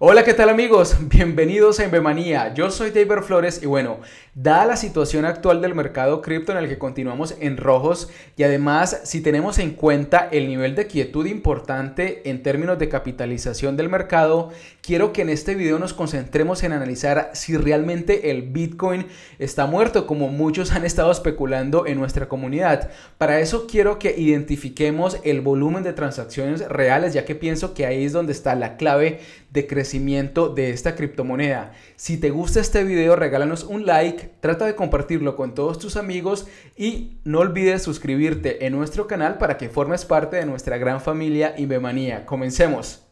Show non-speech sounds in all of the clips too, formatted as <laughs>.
Hola, ¿qué tal amigos? <laughs> Bienvenidos a Bemanía. Yo soy David Flores y bueno, dada la situación actual del mercado cripto en el que continuamos en rojos y además si tenemos en cuenta el nivel de quietud importante en términos de capitalización del mercado, quiero que en este video nos concentremos en analizar si realmente el Bitcoin está muerto como muchos <laughs> han estado especulando en nuestra comunidad. Para eso quiero que identifiquemos el volumen de transacciones reales ya que pienso que ahí es donde está la clave de crecimiento de esta criptomoneda. Si te gusta este video, regálanos un like, trata de compartirlo con todos tus amigos y no olvides suscribirte en nuestro canal para que formes parte de nuestra gran familia IBMania. Comencemos.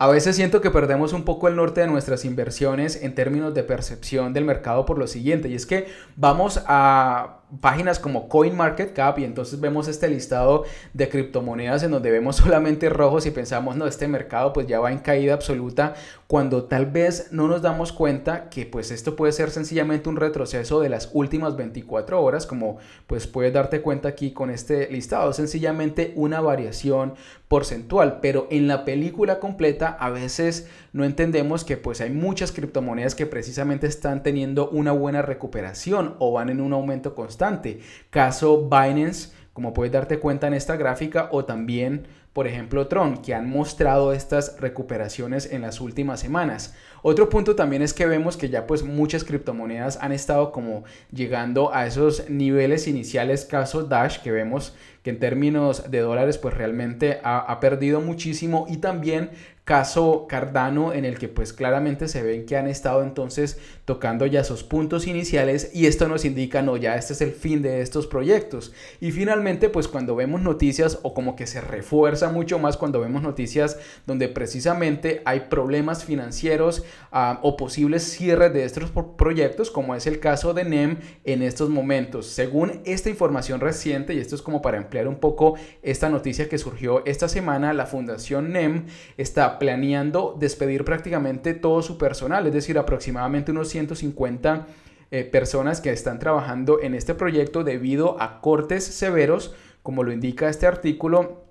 A veces siento que perdemos un poco el norte de nuestras inversiones en términos de percepción del mercado por lo siguiente, y es que vamos a páginas como CoinMarketCap y entonces vemos este listado de criptomonedas en donde vemos <laughs> solamente rojos y pensamos, no, este mercado pues ya va en caída absoluta, cuando tal vez no nos damos cuenta que pues esto puede ser sencillamente un retroceso de las últimas 24 horas, como pues puedes darte cuenta aquí con este listado, sencillamente una variación porcentual, pero en la película completa a veces no entendemos que pues hay muchas criptomonedas que precisamente están teniendo una buena recuperación o van en un aumento constante. Caso Binance, como puedes darte cuenta en esta gráfica, o también, por ejemplo, Tron, que han mostrado estas recuperaciones en las últimas semanas. Otro punto también es que vemos que ya pues muchas criptomonedas han estado como llegando a esos niveles iniciales, caso Dash, que vemos que en términos de dólares pues realmente ha, ha perdido muchísimo y también caso Cardano en el que pues claramente se ven que han estado entonces tocando ya sus puntos iniciales y esto nos indica no ya este es el fin de estos proyectos y finalmente pues cuando vemos noticias o como que se refuerza mucho más cuando vemos noticias donde precisamente hay problemas financieros ah, o posibles cierres de estos proyectos como es el caso de NEM en estos momentos según esta información reciente y esto es como para emplear un poco esta noticia que surgió esta semana la fundación NEM está planeando despedir prácticamente todo su personal, es decir, aproximadamente unos 150 eh, personas que están trabajando en este proyecto debido a cortes severos, como lo indica este artículo,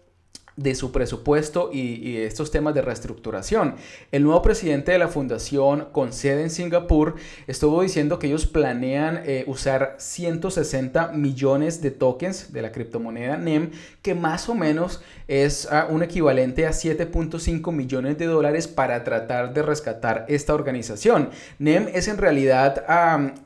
de su presupuesto y, estos temas de reestructuración. El nuevo presidente de la fundación con sede en Singapur estuvo diciendo que ellos planean eh, usar 160 millones de tokens de la criptomoneda NEM, que más o menos es ah, un equivalente a 7.5 millones de dólares para tratar de rescatar esta organización. NEM es en realidad,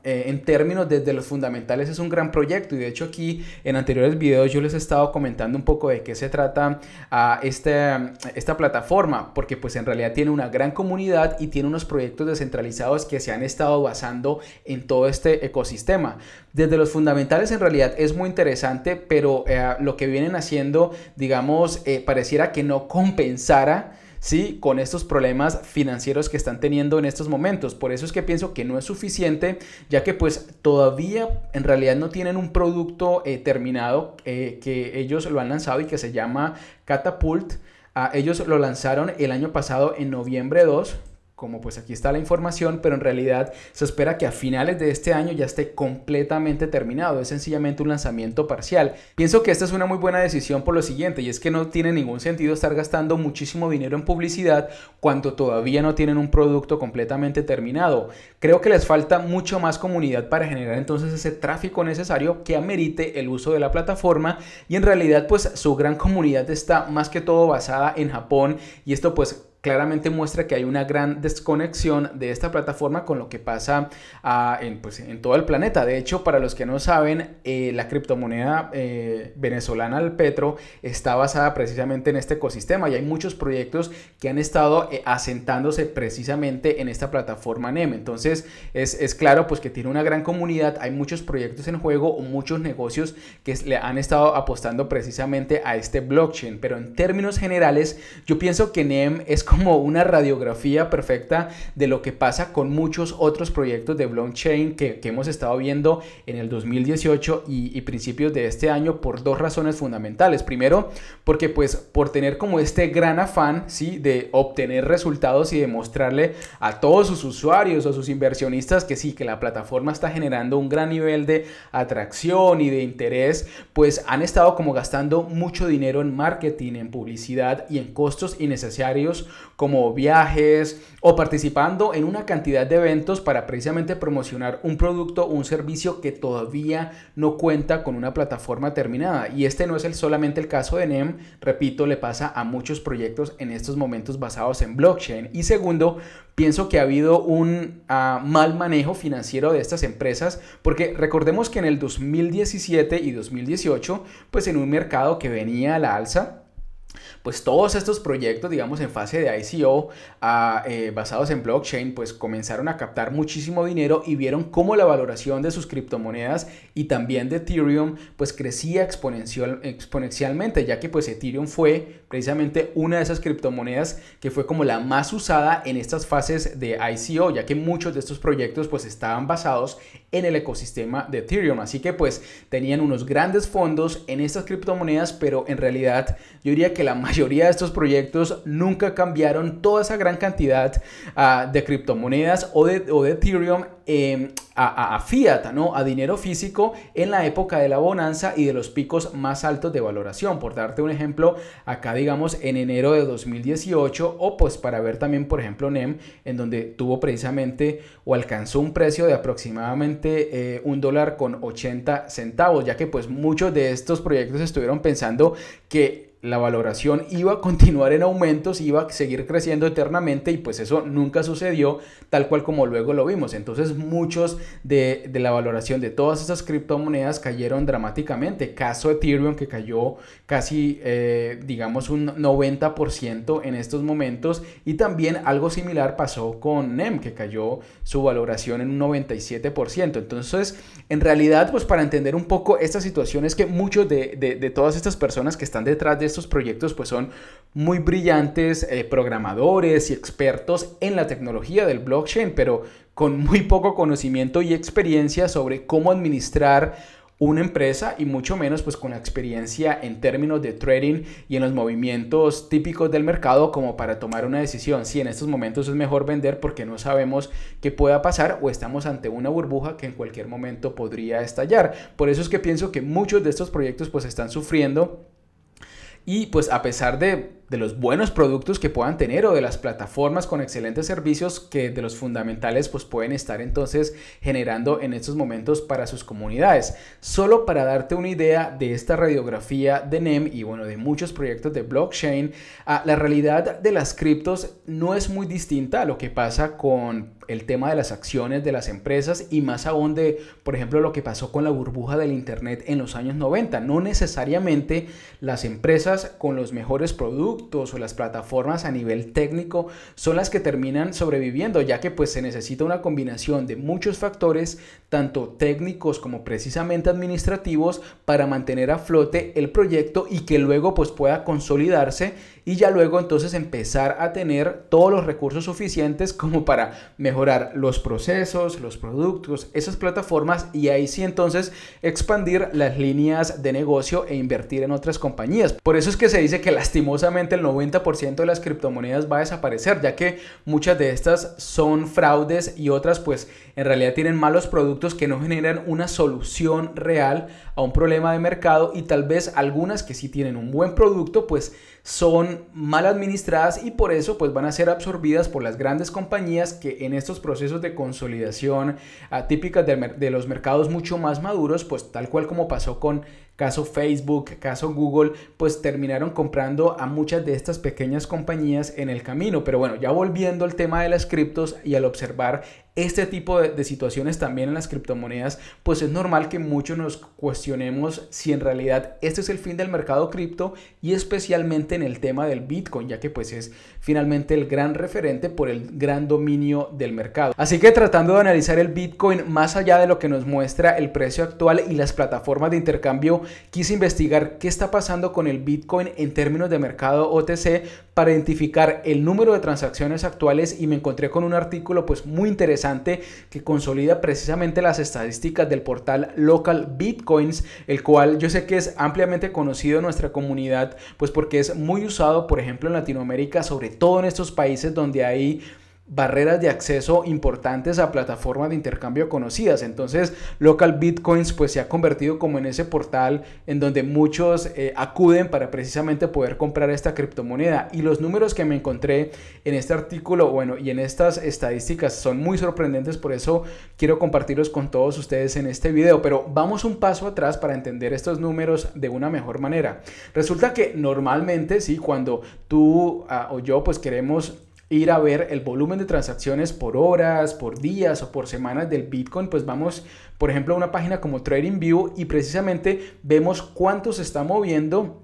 eh, en términos desde los fundamentales, es un gran proyecto y de hecho aquí en anteriores videos yo les he estado comentando un poco de qué se trata a este, esta, plataforma, porque pues en realidad tiene una gran comunidad y tiene unos proyectos descentralizados que se han estado basando en todo este ecosistema. Desde los fundamentales en realidad es muy interesante, pero eh, lo que vienen haciendo, digamos, eh, pareciera que no compensara ¿sí? con estos problemas financieros que están teniendo en estos momentos. Por eso es que pienso que no es suficiente, ya que pues todavía en realidad no tienen un producto eh, terminado eh, que ellos lo han lanzado y que se llama Catapult. Ah, ellos lo lanzaron el año pasado en noviembre 2 como pues aquí está la información, pero en realidad se espera que a finales de este año ya esté completamente terminado, es sencillamente un lanzamiento parcial. Pienso que esta es una muy buena decisión por lo siguiente, y es que no tiene ningún sentido estar gastando muchísimo dinero en publicidad cuando todavía no tienen un producto completamente terminado. Creo que les falta mucho más comunidad para generar entonces ese tráfico necesario que amerite el uso de la plataforma y en realidad pues su gran comunidad está más que todo basada en Japón y esto pues claramente muestra que hay una gran desconexión de esta plataforma con lo que pasa ah, en, pues, en, todo el planeta. De hecho, para los que no saben, eh, la criptomoneda eh, venezolana, el Petro, está basada precisamente en este ecosistema y hay muchos proyectos que han estado eh, asentándose precisamente en esta plataforma NEM. Entonces, es, claro pues que tiene una gran comunidad, hay muchos proyectos en juego o muchos negocios que le han estado apostando precisamente a este blockchain. Pero en términos generales, yo pienso que NEM es como una radiografía perfecta de lo que pasa con muchos otros proyectos de blockchain que, hemos estado viendo en el 2018 y, principios de este año por dos razones fundamentales. Primero, porque pues por tener como este gran afán, ¿sí? De obtener resultados y demostrarle a todos sus usuarios o sus inversionistas que sí, que la plataforma está generando un gran nivel de atracción y de interés, pues han estado como gastando mucho dinero en marketing, en publicidad y en costos innecesarios como viajes o participando en una cantidad de eventos para precisamente promocionar un producto o un servicio que todavía no cuenta con una plataforma terminada. Y este no es el, solamente el caso de NEM, repito, le pasa a muchos proyectos en estos momentos basados en blockchain. Y segundo, pienso que ha habido un ah, mal manejo financiero de estas empresas, porque recordemos que en el 2017 y 2018, pues en un mercado que venía a la alza, pues todos estos proyectos, digamos, en fase de ICO, ah, eh, basados en blockchain, pues comenzaron a captar muchísimo dinero y vieron cómo la valoración de sus criptomonedas y también de Ethereum, pues crecía exponencialmente, ya que pues Ethereum fue precisamente una de esas criptomonedas que fue como la más usada en estas fases de ICO, ya que muchos de estos proyectos pues estaban basados en el ecosistema de Ethereum, así que pues tenían unos grandes fondos en estas criptomonedas, pero en realidad yo diría que la mayoría de estos proyectos nunca cambiaron toda esa gran cantidad ah, de criptomonedas o de, de Ethereum em, a, fiat, ¿no? a dinero físico en la época de la bonanza y de los picos más altos de valoración. Por darte un ejemplo, acá digamos en enero de 2018 o pues para ver también por ejemplo NEM en donde tuvo precisamente o alcanzó un precio de aproximadamente eh, un dólar con 80 centavos, ya que pues muchos de estos proyectos estuvieron pensando que la valoración iba a continuar en aumentos, iba a seguir creciendo eternamente y pues eso nunca sucedió tal cual como luego lo vimos. Entonces muchos de, la valoración de todas esas criptomonedas cayeron dramáticamente. Caso Ethereum que cayó casi eh, digamos un 90% en estos momentos y también algo similar pasó con NEM que cayó su valoración en un 97%. Entonces en realidad pues para entender un poco esta situación es que muchos de, de todas estas personas que están detrás de estos proyectos pues son muy brillantes eh, programadores y expertos en la tecnología del blockchain, pero con muy poco conocimiento y experiencia sobre cómo administrar una empresa y mucho menos pues con la experiencia en términos de trading y en los movimientos típicos del mercado como para tomar una decisión si en estos momentos es mejor vender porque no sabemos qué pueda pasar o estamos ante una burbuja que en cualquier momento podría estallar por eso es que pienso que muchos de estos proyectos pues están sufriendo y pues a pesar de de los buenos productos que puedan tener o de las plataformas con excelentes servicios que de los fundamentales pues pueden estar entonces generando en estos momentos para sus comunidades. Solo para darte una idea de esta radiografía de NEM y bueno de muchos proyectos de blockchain, ah, la realidad de las criptos no es muy distinta a lo que pasa con el tema de las acciones de las empresas y más aún de, por ejemplo, lo que pasó con la burbuja del Internet en los años 90. No necesariamente las empresas con los mejores productos o las plataformas a nivel técnico son las que terminan sobreviviendo, ya que pues se necesita una combinación de muchos factores, tanto técnicos como precisamente administrativos, para mantener a flote el proyecto y que luego pues pueda consolidarse y ya luego entonces empezar a tener todos los recursos suficientes como para mejorar los procesos, los productos, esas plataformas y ahí sí entonces expandir las líneas de negocio e invertir en otras compañías. Por eso es que se dice que lastimosamente el 90% de las criptomonedas va a desaparecer, ya que muchas de estas son fraudes y otras pues en realidad tienen malos productos que no generan una solución real a un problema de mercado y tal vez algunas que sí tienen un buen producto pues son mal administradas y por eso pues van a ser absorbidas por las grandes compañías que en estos procesos de consolidación atípicas de, de los mercados mucho más maduros, pues tal cual como pasó con caso Facebook, caso Google, pues terminaron comprando a muchas de estas pequeñas compañías en el camino. Pero bueno, ya volviendo al tema de las criptos y al observar este tipo de, situaciones también en las criptomonedas, pues es normal que muchos nos cuestionemos si en realidad este es el fin del mercado cripto y especialmente en el tema del Bitcoin, ya que pues es finalmente el gran referente por el gran dominio del mercado. Así que tratando de analizar el Bitcoin más allá de lo que nos muestra el precio actual y las plataformas de intercambio, quise investigar qué está pasando con el Bitcoin en términos de mercado OTC para identificar el número de transacciones actuales y me encontré con un artículo pues muy interesante que consolida precisamente las estadísticas del portal Local Bitcoins, el cual yo sé que es ampliamente conocido en nuestra comunidad pues porque es muy usado por ejemplo en Latinoamérica, sobre todo en estos países donde hay barreras de acceso importantes a plataformas de intercambio conocidas. Entonces, Local Bitcoins pues se ha convertido como en ese portal en donde muchos eh, acuden para precisamente poder comprar esta criptomoneda. Y los números que me encontré en este artículo, bueno, y en estas estadísticas son muy sorprendentes, por eso quiero compartirlos con todos ustedes en este video. Pero vamos un paso atrás para entender estos números de una mejor manera. Resulta que normalmente, si cuando tú ah, o yo pues queremos ir a ver el volumen de transacciones por horas, por días o por semanas del Bitcoin, pues vamos, por ejemplo, a una página como TradingView y precisamente vemos cuánto se está moviendo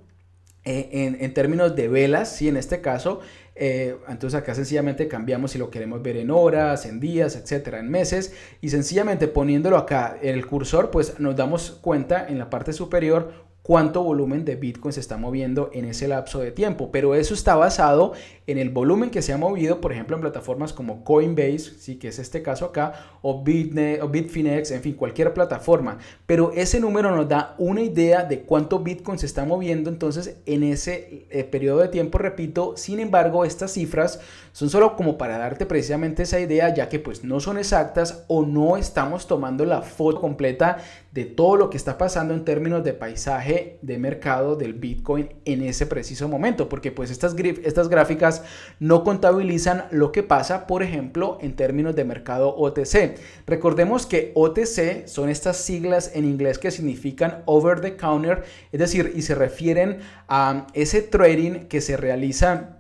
eh, en, términos de velas, si en este caso, eh, entonces acá sencillamente cambiamos si lo queremos ver en horas, en días, etcétera, en meses, y sencillamente poniéndolo acá en el cursor, pues nos damos cuenta en la parte superior cuánto volumen de Bitcoin se está moviendo en ese lapso de tiempo, pero eso está basado en el volumen que se ha movido, por ejemplo, en plataformas como Coinbase, sí, que es este caso acá, o, o Bitfinex, en fin, cualquier plataforma. Pero ese número nos da una idea de cuánto Bitcoin se está moviendo entonces en ese eh, periodo de tiempo, repito, sin embargo, estas cifras son solo como para darte precisamente esa idea, ya que pues no son exactas o no estamos tomando la foto completa de todo lo que está pasando en términos de paisaje de mercado del Bitcoin en ese preciso momento, porque pues estas, estas gráficas no contabilizan lo que pasa, por ejemplo, en términos de mercado OTC. Recordemos que OTC son estas siglas en inglés que significan over the counter, es decir, y se refieren a ese trading que se realiza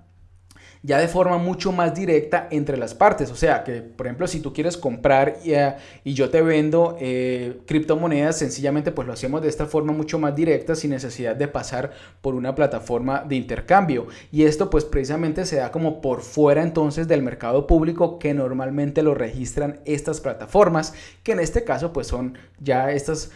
ya de forma mucho más directa entre las partes. O sea, que por ejemplo, si tú quieres comprar eh, y, yo te vendo eh, criptomonedas, sencillamente pues lo hacemos de esta forma mucho más directa sin necesidad de pasar por una plataforma de intercambio. Y esto pues precisamente se da como por fuera entonces del mercado público que normalmente lo registran estas plataformas, que en este caso pues son ya estas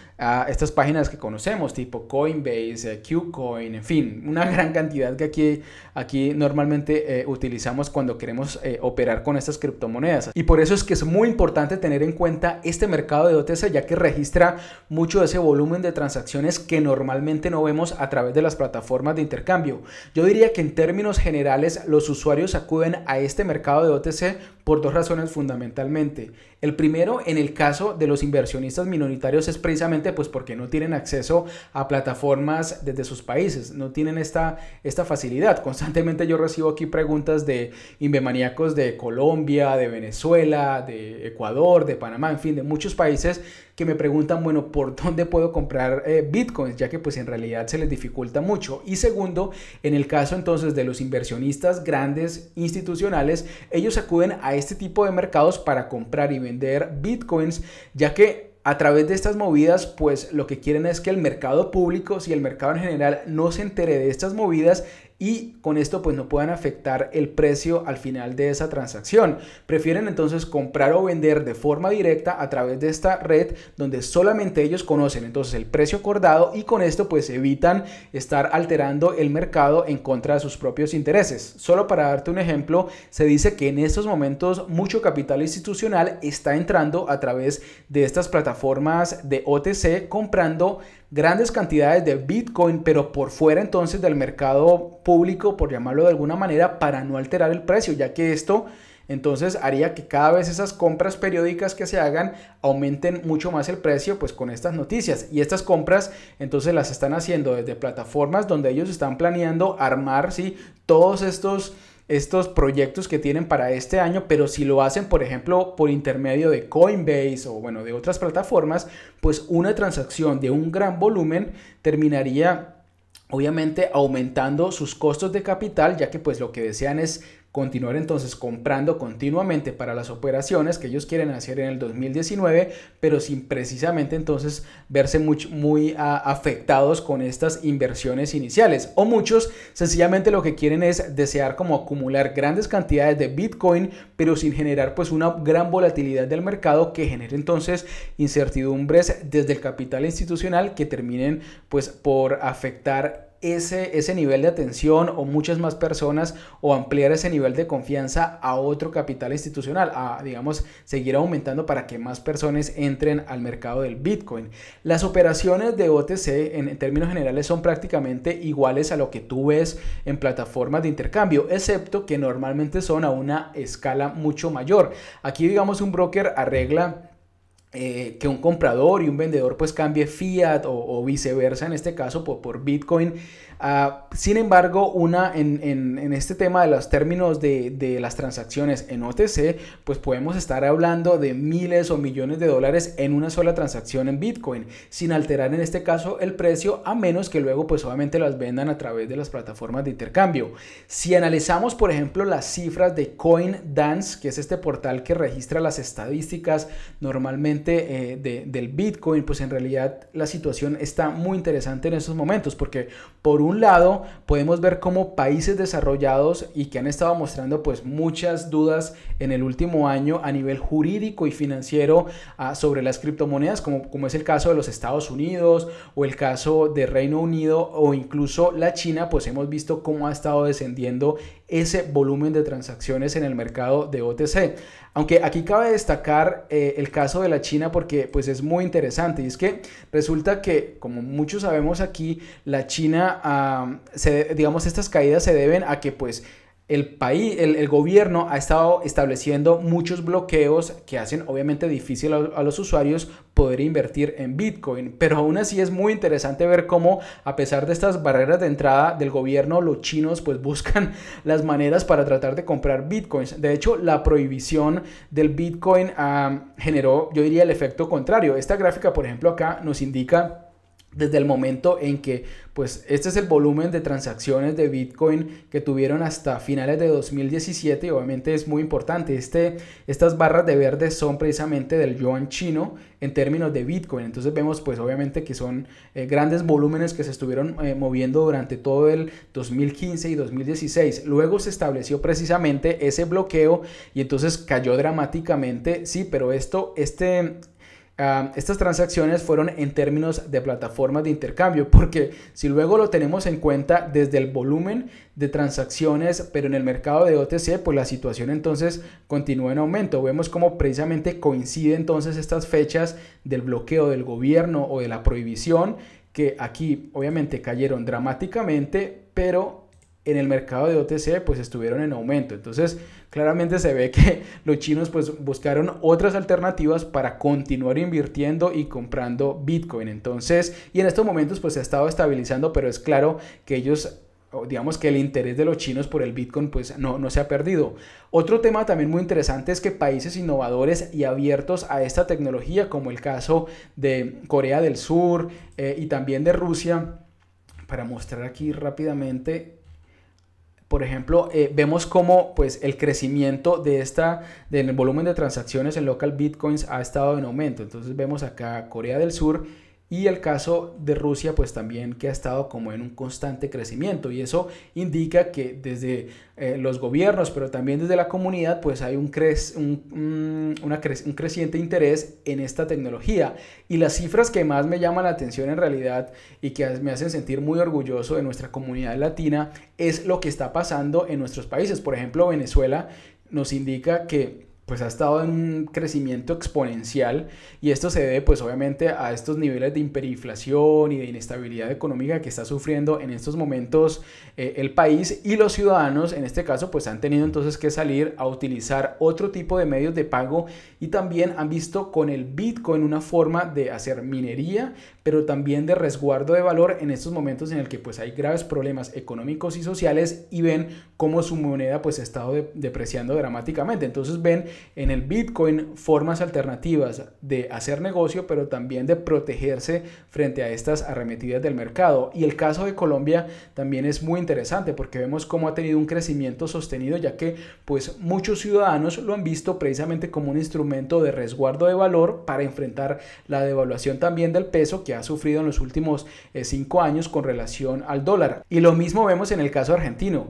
estas páginas que conocemos, tipo Coinbase, eh, Qcoin, en fin, una <laughs> gran cantidad que aquí, aquí normalmente eh, utilizamos cuando queremos eh, operar con estas criptomonedas. Y por eso es que es muy importante tener en cuenta este mercado de OTC, ya que registra mucho de ese volumen de transacciones que normalmente no vemos a través de las plataformas de intercambio. Yo diría que en términos generales los usuarios acuden a este mercado de OTC por dos razones fundamentalmente. El primero, en el caso de los inversionistas minoritarios, es precisamente pues porque no tienen acceso a plataformas desde sus países, no tienen esta, esta facilidad. Constantemente yo recibo aquí preguntas de imbemaníacos de Colombia, de Venezuela, de Ecuador, de Panamá, en fin, de muchos países que me preguntan, bueno, ¿por dónde puedo comprar eh, bitcoins? Ya que pues en realidad se les dificulta mucho. Y segundo, en el caso entonces de los inversionistas grandes institucionales, ellos acuden a este tipo de mercados para comprar y vender bitcoins, ya que a través de estas movidas, pues lo que quieren es que el mercado público, si el mercado en general no se entere de estas movidas y con esto pues no puedan afectar el precio al final de esa transacción. Prefieren entonces comprar o vender de forma directa a través de esta red donde solamente ellos conocen entonces el precio acordado y con esto pues evitan estar alterando el mercado en contra de sus propios intereses. Solo para darte un ejemplo, se dice que en estos momentos mucho capital institucional está entrando a través de estas plataformas de OTC comprando grandes cantidades de Bitcoin, pero por fuera entonces del mercado público, por llamarlo de alguna manera, para no alterar el precio, ya que esto entonces haría que cada vez esas compras periódicas que se hagan aumenten mucho más el precio pues con estas noticias. Y estas compras entonces las están haciendo desde plataformas donde ellos están planeando armar si todos estos estos proyectos que tienen para este año, pero si lo hacen, por ejemplo, por intermedio de Coinbase o bueno, de otras plataformas, pues una transacción de un gran volumen terminaría obviamente aumentando sus costos de capital, ya que pues lo que desean es continuar entonces comprando continuamente para las operaciones que ellos quieren hacer en el 2019, pero sin precisamente entonces verse muy, ah, afectados con estas inversiones iniciales. O muchos sencillamente lo que quieren es desear como acumular grandes cantidades de Bitcoin, pero sin generar pues una gran volatilidad del mercado que genere entonces incertidumbres desde el capital institucional que terminen pues por afectar ese, ese nivel de atención o muchas más personas o ampliar ese nivel de confianza a otro capital institucional, a digamos seguir aumentando para que más personas entren al mercado del Bitcoin. Las operaciones de OTC en, en términos generales son prácticamente iguales a lo que tú ves en plataformas de intercambio, excepto que normalmente son a una escala mucho mayor. Aquí digamos un broker arregla eh, que un comprador y un vendedor pues cambie fiat o, viceversa en este caso por, bitcoin. Ah, sin embargo, una en, este tema de los términos de, las transacciones en OTC, pues podemos estar hablando de miles o millones de dólares en una sola transacción en bitcoin, sin alterar en este caso el precio, a menos que luego pues obviamente las vendan a través de las plataformas de intercambio. Si analizamos por ejemplo las cifras de coin dance que es este portal que registra las estadísticas normalmente, eh, del Bitcoin, pues en realidad la situación está muy interesante en estos momentos, porque por un lado podemos ver cómo países desarrollados y que han estado mostrando pues muchas dudas en el último año a nivel jurídico y financiero ah, sobre las criptomonedas, como, como es el caso de los Estados Unidos o el caso de Reino Unido o incluso la China, pues hemos visto cómo ha estado descendiendo ese volumen de transacciones en el mercado de OTC. Aunque aquí cabe destacar eh, el caso de la China porque pues es muy interesante y es que resulta que como muchos sabemos aquí, la China, digamos, estas caídas se deben a que pues el país, el, el, gobierno ha estado estableciendo muchos bloqueos que hacen obviamente difícil a, los usuarios poder invertir en Bitcoin. Pero aún así es muy interesante ver cómo a pesar de estas barreras de entrada del gobierno, los chinos pues <laughs> buscan las maneras para tratar de comprar Bitcoins. De hecho, la prohibición del Bitcoin ah, generó, yo diría, el efecto contrario. Esta gráfica, por ejemplo, acá nos indica desde el momento en que, pues, este es el volumen de transacciones de Bitcoin que tuvieron hasta finales de 2017 y obviamente es muy importante. Este, estas barras de verde son precisamente del yuan chino en términos de Bitcoin. Entonces vemos, pues, obviamente que son eh, grandes volúmenes que se estuvieron eh, moviendo durante todo el 2015 y 2016. Luego se estableció precisamente ese bloqueo y entonces cayó dramáticamente. Sí, pero esto, este, estas transacciones fueron en términos de plataformas de intercambio, porque si luego lo tenemos en cuenta desde el volumen de transacciones, pero en el mercado de OTC, pues la situación entonces continúa en aumento. Vemos cómo precisamente coinciden entonces estas fechas del bloqueo del gobierno o de la prohibición, que aquí obviamente cayeron dramáticamente, pero en el mercado de OTC pues estuvieron en aumento. Entonces claramente se ve <laughs> que los chinos pues buscaron otras alternativas para continuar invirtiendo y comprando Bitcoin. Entonces y en estos momentos pues se ha estado estabilizando pero es claro que ellos digamos que el interés de los chinos por el Bitcoin pues no, se ha perdido. Otro tema también muy interesante es que países innovadores y abiertos a esta tecnología como el caso de Corea del Sur eh, y también de Rusia, para mostrar aquí rápidamente por ejemplo, eh, vemos cómo pues, el crecimiento de esta, del volumen de transacciones en local bitcoins ha estado en aumento. Entonces vemos acá Corea del Sur y el caso de Rusia pues también que ha estado como en un constante crecimiento y eso indica que desde eh, los gobiernos pero también desde la comunidad pues hay un, mm, una un creciente interés en esta tecnología y las cifras que más me llaman la atención en realidad y que me hacen sentir muy orgulloso de nuestra comunidad latina es lo que está pasando en nuestros países por ejemplo Venezuela nos indica que pues ha estado en un crecimiento exponencial y esto se debe pues obviamente a estos niveles de hiperinflación y de inestabilidad económica que está sufriendo en estos momentos eh, el país y los ciudadanos en este caso pues han tenido entonces que salir a utilizar otro tipo de medios de pago y también han visto con el Bitcoin una forma de hacer minería pero también de resguardo de valor en estos momentos en el que pues hay graves problemas económicos y sociales y ven cómo su moneda pues ha estado depreciando dramáticamente. Entonces ven en el Bitcoin formas alternativas de hacer negocio, pero también de protegerse frente a estas arremetidas del mercado. Y el caso de Colombia también es muy interesante porque vemos cómo ha tenido un crecimiento sostenido ya que pues muchos ciudadanos lo han visto precisamente como un instrumento de resguardo de valor para enfrentar la devaluación también del peso que ha sufrido en los últimos eh, cinco años con relación al dólar. Y lo mismo vemos en el caso argentino.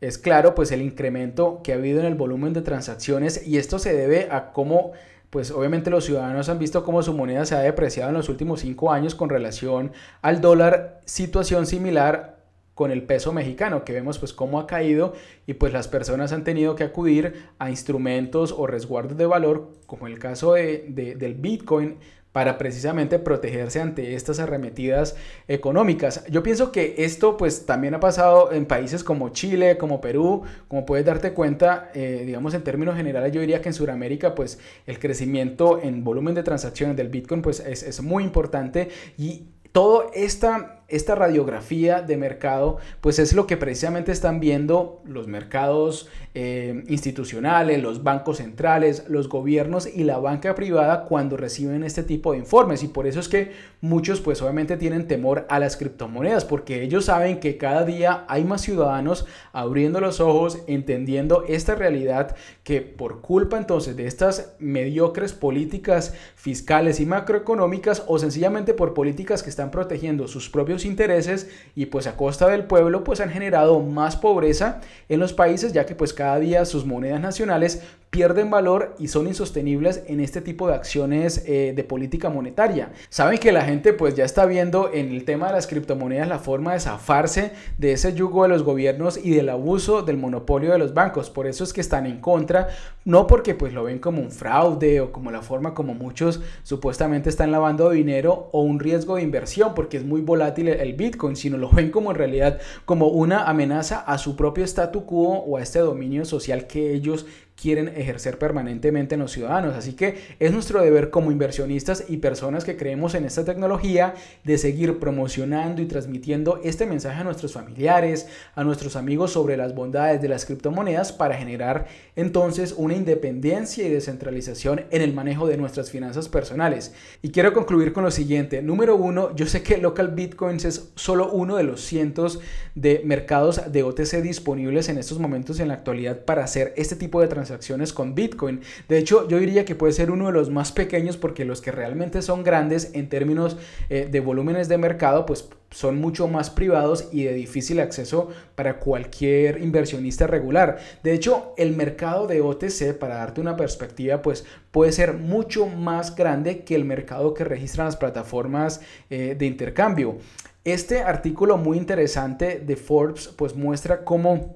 Es claro, pues el incremento que ha habido en el volumen de transacciones y esto se debe a cómo pues obviamente los ciudadanos han visto cómo su moneda se ha depreciado en los últimos cinco años con relación al dólar, situación similar con el peso mexicano, que vemos pues cómo ha caído y pues las personas han tenido que acudir a instrumentos o resguardos de valor, como el caso de, del Bitcoin, para precisamente protegerse ante estas arremetidas económicas. Yo pienso que esto pues también ha pasado en países como Chile, como Perú, como puedes darte cuenta, eh, digamos en términos generales yo diría que en Sudamérica pues el crecimiento en volumen de transacciones del Bitcoin pues es, muy importante y todo esta esta radiografía de mercado, pues es lo que precisamente están viendo los mercados eh, institucionales, los bancos centrales, los gobiernos y la banca privada cuando reciben este tipo de informes. Y por eso es que muchos pues obviamente tienen temor a las criptomonedas, porque ellos saben que cada día hay más ciudadanos abriendo los ojos, entendiendo esta realidad que por culpa entonces de estas mediocres políticas fiscales y macroeconómicas o sencillamente por políticas que están protegiendo sus propios intereses y pues a costa del pueblo pues han generado más pobreza en los países ya que pues cada día sus monedas nacionales pierden valor y son insostenibles en este tipo de acciones eh, de política monetaria. Saben que la gente pues ya está viendo en el tema de las criptomonedas la forma de zafarse de ese yugo de los gobiernos y del abuso del monopolio de los bancos. Por eso es que están en contra, no porque pues lo ven como un fraude o como la forma como muchos supuestamente están lavando dinero o un riesgo de inversión porque es muy volátil el Bitcoin, sino lo ven como en realidad como una amenaza a su propio statu quo o a este dominio social que ellos quieren ejercer permanentemente en los ciudadanos. Así que es nuestro deber como inversionistas y personas que creemos en esta tecnología de seguir promocionando y transmitiendo este mensaje a nuestros familiares, a nuestros amigos sobre las bondades de las criptomonedas para generar entonces una independencia y descentralización en el manejo de nuestras finanzas personales. Y quiero concluir con lo siguiente. Número uno, yo sé que Local Bitcoins es solo uno de los cientos de mercados de OTC disponibles en estos momentos en la actualidad para hacer este tipo de transacciones acciones con Bitcoin. De hecho, yo diría que puede ser uno de los más pequeños porque los que realmente son grandes en términos eh, de volúmenes de mercado, pues son mucho más privados y de difícil acceso para cualquier inversionista regular. De hecho, el mercado de OTC, para darte una perspectiva, pues puede ser mucho más grande que el mercado que registran las plataformas eh, de intercambio. Este artículo muy interesante de Forbes pues muestra cómo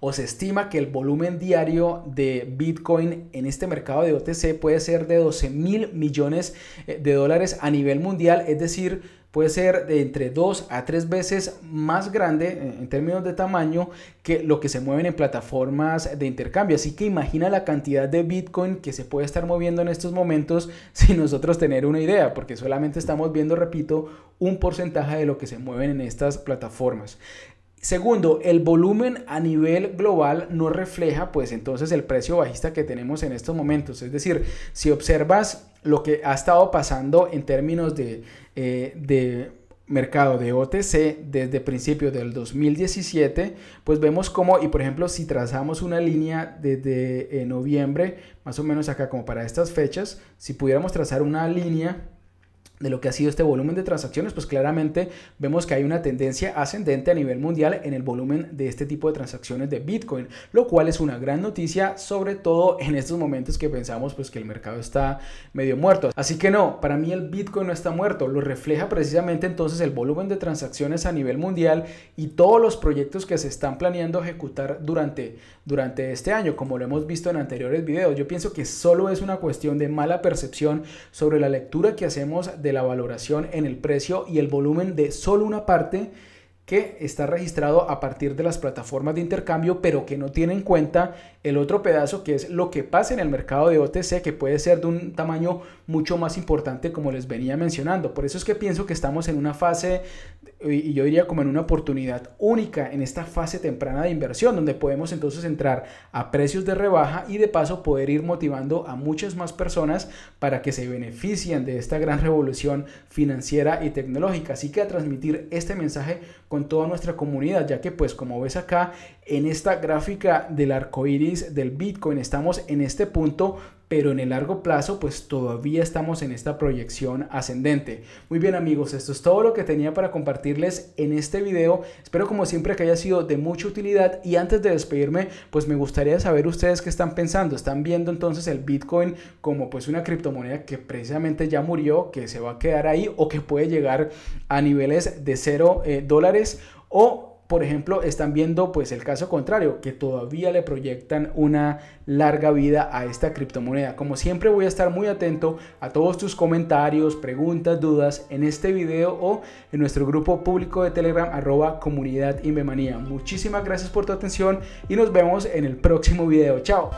o se estima que el volumen diario de Bitcoin en este mercado de OTC puede ser de 12 mil millones eh, de dólares a nivel mundial, es decir, puede ser de entre 2 a 3 veces más grande eh, en términos de tamaño que lo que se mueven en plataformas de intercambio. Así que imagina la cantidad de Bitcoin que se puede estar moviendo en estos momentos <laughs> sin nosotros tener una idea, porque solamente estamos viendo, repito, un porcentaje de lo que se mueven en estas plataformas. Segundo, el volumen a nivel global no refleja pues entonces el precio bajista que tenemos en estos momentos. Es decir, si observas lo que ha estado pasando en términos de, eh, mercado de OTC desde principios del 2017, pues vemos cómo, y por ejemplo, si trazamos una línea desde eh, noviembre, más o menos acá como para estas fechas, si pudiéramos trazar una línea de lo que ha sido este volumen de transacciones, pues claramente vemos que hay una tendencia ascendente a nivel mundial en el volumen de este tipo de transacciones de Bitcoin, lo cual es una gran noticia, sobre todo en estos momentos que pensamos pues que el mercado está medio muerto. Así que no, para mí el Bitcoin no está muerto, lo refleja precisamente entonces el volumen de transacciones a nivel mundial y todos los proyectos que se están planeando ejecutar durante, durante este año, como lo hemos visto en anteriores videos. Yo pienso que solo es una cuestión de mala percepción sobre la lectura que hacemos de la valoración en el precio y el volumen de solo una parte que está registrado a partir de las plataformas de intercambio, pero que no tiene en cuenta el otro pedazo que es lo que pasa en el mercado de OTC, que puede ser de un tamaño mucho más importante como les venía mencionando. Por eso es que pienso que estamos en una fase, y yo diría como en una oportunidad única en esta fase temprana de inversión, donde podemos entonces entrar a precios de rebaja y de paso poder ir motivando a muchas más personas para que se beneficien de esta gran revolución financiera y tecnológica. Así que a transmitir este mensaje con toda nuestra comunidad, ya que pues como ves acá en esta gráfica del arco iris del Bitcoin estamos en este punto pero en el largo plazo pues todavía estamos en esta proyección ascendente. Muy bien amigos, esto es todo lo que tenía para compartirles en este video. Espero como siempre que haya sido de mucha utilidad y antes de despedirme pues me gustaría saber ustedes qué están pensando. ¿Están viendo entonces el Bitcoin como pues una criptomoneda que precisamente ya murió, que se va a quedar ahí o que puede llegar a niveles de 0 eh, dólares? O por ejemplo, están viendo pues el caso contrario, que todavía le proyectan una larga vida a esta criptomoneda. Como siempre voy a estar muy atento a todos tus comentarios, preguntas, dudas en este video o en nuestro grupo público de Telegram arroba comunidad Invemanía. Muchísimas gracias por tu atención y nos vemos en el próximo video. Chao.